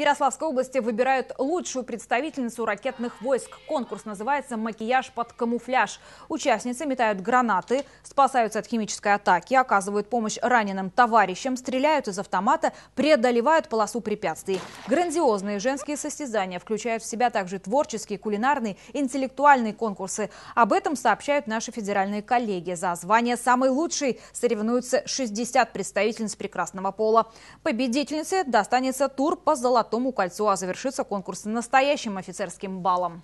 В Ярославской области выбирают лучшую представительницу ракетных войск. Конкурс называется «Макияж под камуфляж». Участницы метают гранаты, спасаются от химической атаки, оказывают помощь раненым товарищам, стреляют из автомата, преодолевают полосу препятствий. Грандиозные женские состязания включают в себя также творческие, кулинарные, интеллектуальные конкурсы. Об этом сообщают наши федеральные коллеги. За звание «Самый лучший» соревнуются 60 представительниц прекрасного пола. Победительнице достанется тур по золотому Золотому кольцу, а завершится конкурс настоящим офицерским балом.